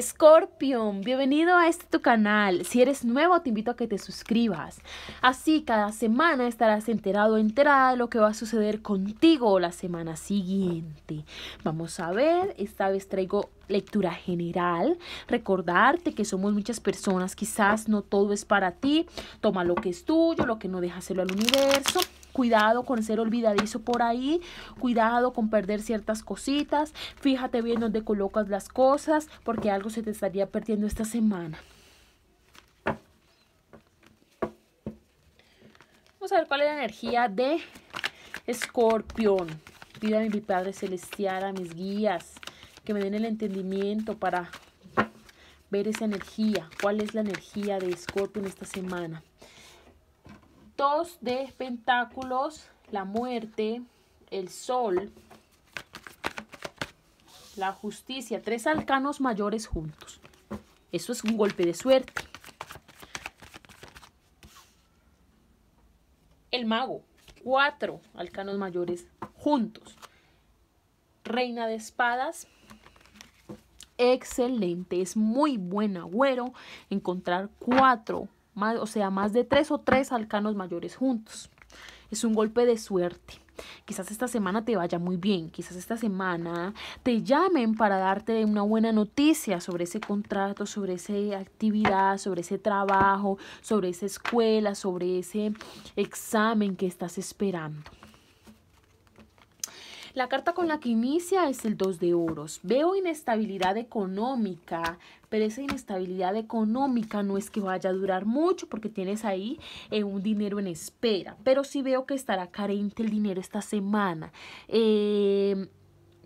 Scorpion, bienvenido a este tu canal. Si eres nuevo, te invito a que te suscribas. Así cada semana estarás enterado enterada de lo que va a suceder contigo la semana siguiente. Vamos a ver, esta vez traigo lectura general, recordarte que somos muchas personas, quizás no todo es para ti, toma lo que es tuyo, lo que no hacerlo al universo. Cuidado con ser olvidadizo por ahí, cuidado con perder ciertas cositas, fíjate bien dónde colocas las cosas porque algo se te estaría perdiendo esta semana. Vamos a ver cuál es la energía de Escorpión. Pídame mi Padre Celestial, a mis guías, que me den el entendimiento para ver esa energía, cuál es la energía de Escorpio en esta semana. Dos de pentáculos, la muerte, el sol, la justicia, tres alcanos mayores juntos. Eso es un golpe de suerte. El mago, cuatro alcanos mayores juntos. Reina de espadas, excelente, es muy buen agüero encontrar cuatro, más, o sea, más de tres o tres alcanos mayores juntos. Es un golpe de suerte. Quizás esta semana te vaya muy bien, quizás esta semana te llamen para darte una buena noticia sobre ese contrato, sobre esa actividad, sobre ese trabajo, sobre esa escuela, sobre ese examen que estás esperando. La carta con la que inicia es el 2 de oros. Veo inestabilidad económica, pero esa inestabilidad económica no es que vaya a durar mucho porque tienes ahí eh, un dinero en espera, pero sí veo que estará carente el dinero esta semana. Eh,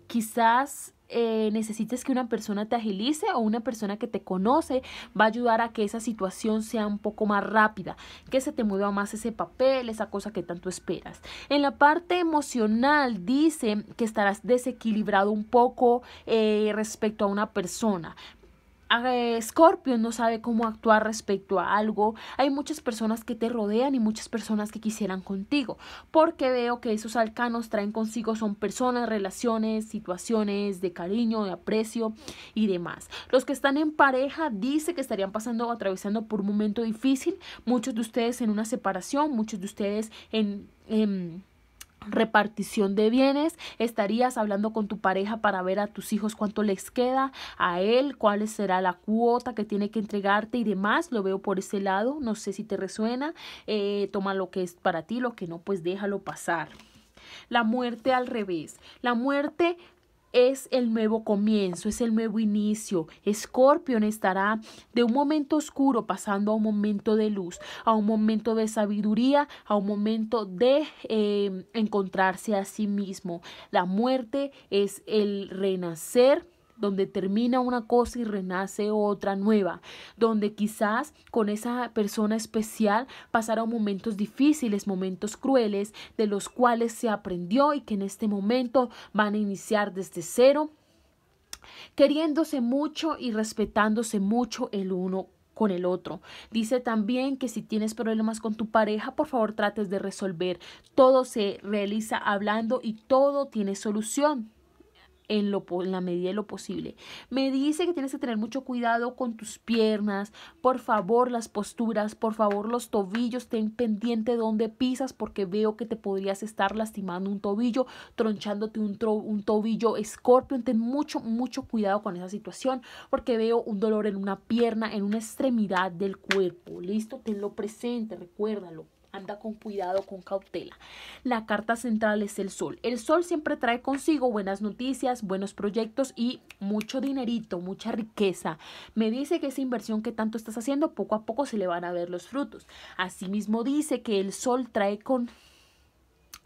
quizás eh, necesites que una persona te agilice o una persona que te conoce va a ayudar a que esa situación sea un poco más rápida, que se te mueva más ese papel, esa cosa que tanto esperas. En la parte emocional dice que estarás desequilibrado un poco eh, respecto a una persona, eh, Scorpio no sabe cómo actuar respecto a algo. Hay muchas personas que te rodean y muchas personas que quisieran contigo, porque veo que esos alcanos traen consigo son personas, relaciones, situaciones de cariño, de aprecio y demás. Los que están en pareja dice que estarían pasando o atravesando por un momento difícil, muchos de ustedes en una separación, muchos de ustedes en, en em, repartición de bienes, estarías hablando con tu pareja para ver a tus hijos cuánto les queda, a él cuál será la cuota que tiene que entregarte y demás, lo veo por ese lado, no sé si te resuena, eh, toma lo que es para ti, lo que no, pues déjalo pasar. La muerte al revés, la muerte es el nuevo comienzo, es el nuevo inicio. Escorpio estará de un momento oscuro pasando a un momento de luz, a un momento de sabiduría, a un momento de eh, encontrarse a sí mismo. La muerte es el renacer donde termina una cosa y renace otra nueva, donde quizás con esa persona especial pasaron momentos difíciles, momentos crueles, de los cuales se aprendió y que en este momento van a iniciar desde cero, queriéndose mucho y respetándose mucho el uno con el otro. Dice también que si tienes problemas con tu pareja, por favor trates de resolver. Todo se realiza hablando y todo tiene solución en, lo, la medida de lo posible. Me dice que tienes que tener mucho cuidado con tus piernas, por favor las posturas, por favor los tobillos, ten pendiente dónde pisas porque veo que te podrías estar lastimando un tobillo, tronchándote un, un tobillo escorpión, ten mucho, mucho cuidado con esa situación porque veo un dolor en una pierna, en una extremidad del cuerpo, listo, tenlo presente, recuérdalo anda con cuidado, con cautela. La carta central es el sol. El sol siempre trae consigo buenas noticias, buenos proyectos y mucho dinerito, mucha riqueza. Me dice que esa inversión que tanto estás haciendo, poco a poco se le van a ver los frutos. Asimismo dice que el sol trae con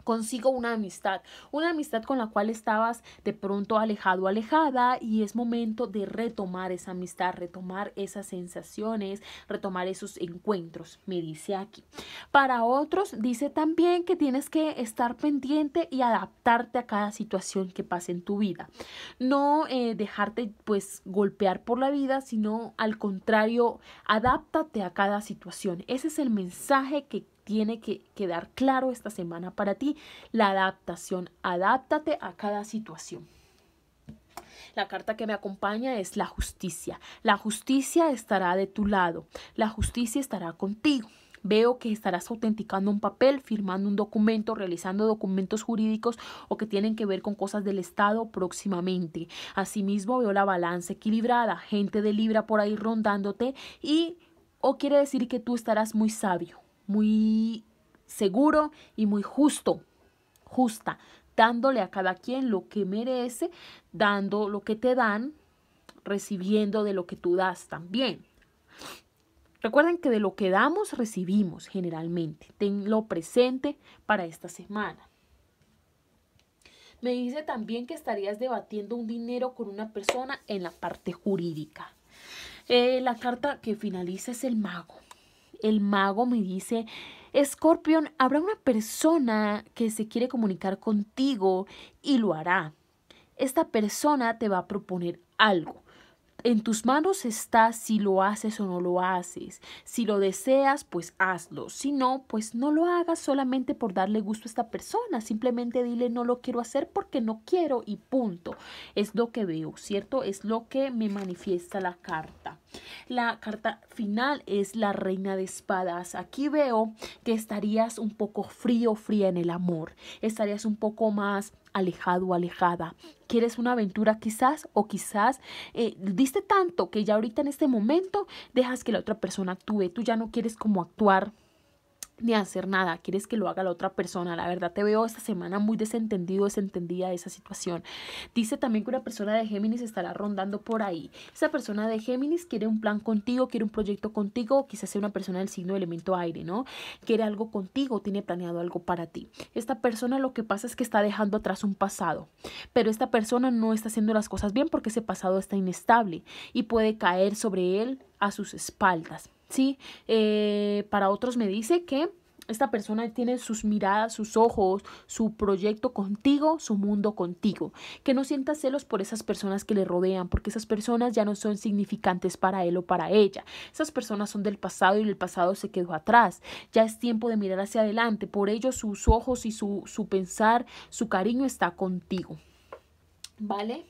consigo una amistad, una amistad con la cual estabas de pronto alejado, alejada y es momento de retomar esa amistad, retomar esas sensaciones, retomar esos encuentros, me dice aquí. Para otros dice también que tienes que estar pendiente y adaptarte a cada situación que pase en tu vida, no eh, dejarte pues golpear por la vida, sino al contrario, adáptate a cada situación. Ese es el mensaje que tiene que quedar claro esta semana para ti, la adaptación. Adáptate a cada situación. La carta que me acompaña es la justicia. La justicia estará de tu lado. La justicia estará contigo. Veo que estarás autenticando un papel, firmando un documento, realizando documentos jurídicos o que tienen que ver con cosas del Estado próximamente. Asimismo, veo la balanza equilibrada, gente de Libra por ahí rondándote y o quiere decir que tú estarás muy sabio muy seguro y muy justo, justa, dándole a cada quien lo que merece, dando lo que te dan, recibiendo de lo que tú das también. Recuerden que de lo que damos recibimos generalmente. Tenlo presente para esta semana. Me dice también que estarías debatiendo un dinero con una persona en la parte jurídica. Eh, la carta que finaliza es el mago el mago me dice, Scorpion, habrá una persona que se quiere comunicar contigo y lo hará. Esta persona te va a proponer algo. En tus manos está si lo haces o no lo haces. Si lo deseas, pues hazlo. Si no, pues no lo hagas solamente por darle gusto a esta persona. Simplemente dile no lo quiero hacer porque no quiero y punto. Es lo que veo, ¿cierto? Es lo que me manifiesta la carta. La carta final es la reina de espadas. Aquí veo que estarías un poco frío, fría en el amor. Estarías un poco más alejado o alejada. ¿Quieres una aventura quizás o quizás eh, diste tanto que ya ahorita en este momento dejas que la otra persona actúe? Tú ya no quieres como actuar ni hacer nada, quieres que lo haga la otra persona. La verdad te veo esta semana muy desentendido, desentendida de esa situación. Dice también que una persona de Géminis estará rondando por ahí. Esa persona de Géminis quiere un plan contigo, quiere un proyecto contigo, quizás sea una persona del signo de elemento aire, ¿no? Quiere algo contigo, tiene planeado algo para ti. Esta persona lo que pasa es que está dejando atrás un pasado, pero esta persona no está haciendo las cosas bien porque ese pasado está inestable y puede caer sobre él a sus espaldas. ¿sí? Eh, para otros me dice que esta persona tiene sus miradas, sus ojos, su proyecto contigo, su mundo contigo. Que no sienta celos por esas personas que le rodean, porque esas personas ya no son significantes para él o para ella. Esas personas son del pasado y el pasado se quedó atrás. Ya es tiempo de mirar hacia adelante. Por ello sus ojos y su, su pensar, su cariño está contigo. ¿Vale?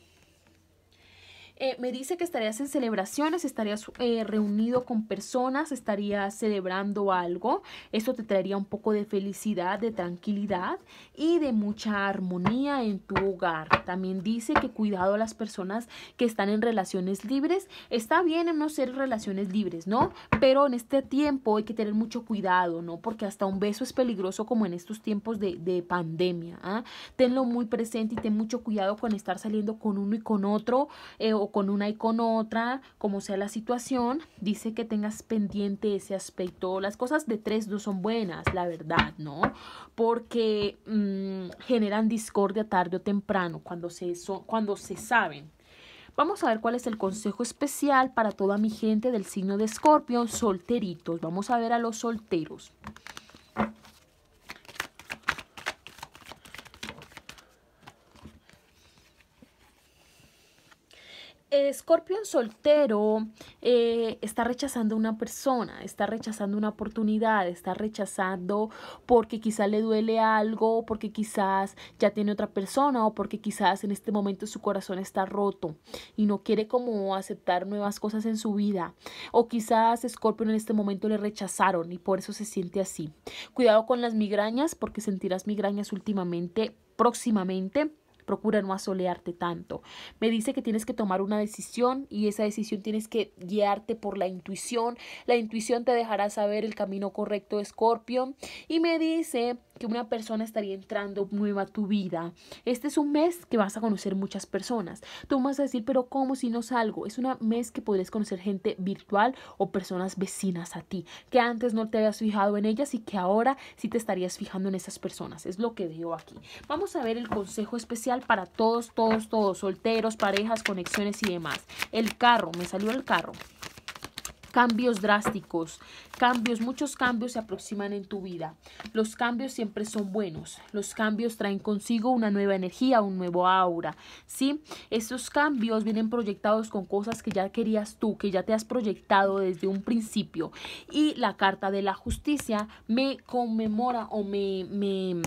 Eh, me dice que estarías en celebraciones, estarías eh, reunido con personas, estarías celebrando algo. Esto te traería un poco de felicidad, de tranquilidad y de mucha armonía en tu hogar. También dice que cuidado a las personas que están en relaciones libres. Está bien en no ser relaciones libres, ¿no? Pero en este tiempo hay que tener mucho cuidado, ¿no? Porque hasta un beso es peligroso como en estos tiempos de, pandemia. ¿ah? Tenlo muy presente y ten mucho cuidado con estar saliendo con uno y con otro eh, con una y con otra, como sea la situación, dice que tengas pendiente ese aspecto. Las cosas de tres no son buenas, la verdad, ¿no? Porque mm, generan discordia tarde o temprano cuando se, cuando se saben. Vamos a ver cuál es el consejo especial para toda mi gente del signo de escorpio, solteritos. Vamos a ver a los solteros. Escorpión soltero eh, está rechazando una persona, está rechazando una oportunidad, está rechazando porque quizás le duele algo, porque quizás ya tiene otra persona o porque quizás en este momento su corazón está roto y no quiere como aceptar nuevas cosas en su vida. O quizás Escorpión en este momento le rechazaron y por eso se siente así. Cuidado con las migrañas porque sentirás migrañas últimamente, próximamente procura no asolearte tanto. Me dice que tienes que tomar una decisión y esa decisión tienes que guiarte por la intuición. La intuición te dejará saber el camino correcto, Escorpio. Y me dice que una persona estaría entrando nueva a tu vida. Este es un mes que vas a conocer muchas personas. Tú vas a decir, pero ¿cómo si no salgo? Es un mes que podrías conocer gente virtual o personas vecinas a ti, que antes no te habías fijado en ellas y que ahora sí te estarías fijando en esas personas. Es lo que veo aquí. Vamos a ver el consejo especial para todos, todos, todos, solteros, parejas, conexiones y demás. El carro, me salió el carro cambios drásticos, cambios, muchos cambios se aproximan en tu vida. Los cambios siempre son buenos. Los cambios traen consigo una nueva energía, un nuevo aura, ¿sí? Estos cambios vienen proyectados con cosas que ya querías tú, que ya te has proyectado desde un principio. Y la carta de la justicia me conmemora o me, me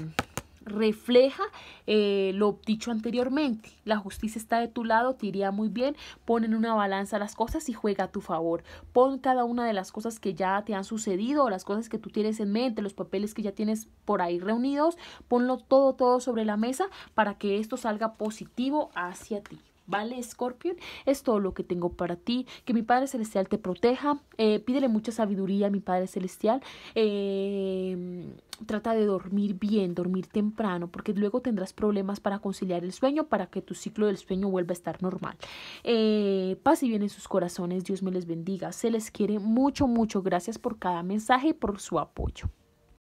refleja eh, lo dicho anteriormente. La justicia está de tu lado, te iría muy bien. Pon en una balanza las cosas y juega a tu favor. Pon cada una de las cosas que ya te han sucedido, las cosas que tú tienes en mente, los papeles que ya tienes por ahí reunidos. Ponlo todo, todo sobre la mesa para que esto salga positivo hacia ti. ¿Vale, Scorpion? Es todo lo que tengo para ti. Que mi Padre Celestial te proteja. Eh, pídele mucha sabiduría a mi Padre Celestial. Em, trata de dormir bien, dormir temprano, porque luego tendrás problemas para conciliar el sueño, para que tu ciclo del sueño vuelva a estar normal. Eh, paz y bien en sus corazones. Dios me les bendiga. Se les quiere mucho, mucho. Gracias por cada mensaje y por su apoyo.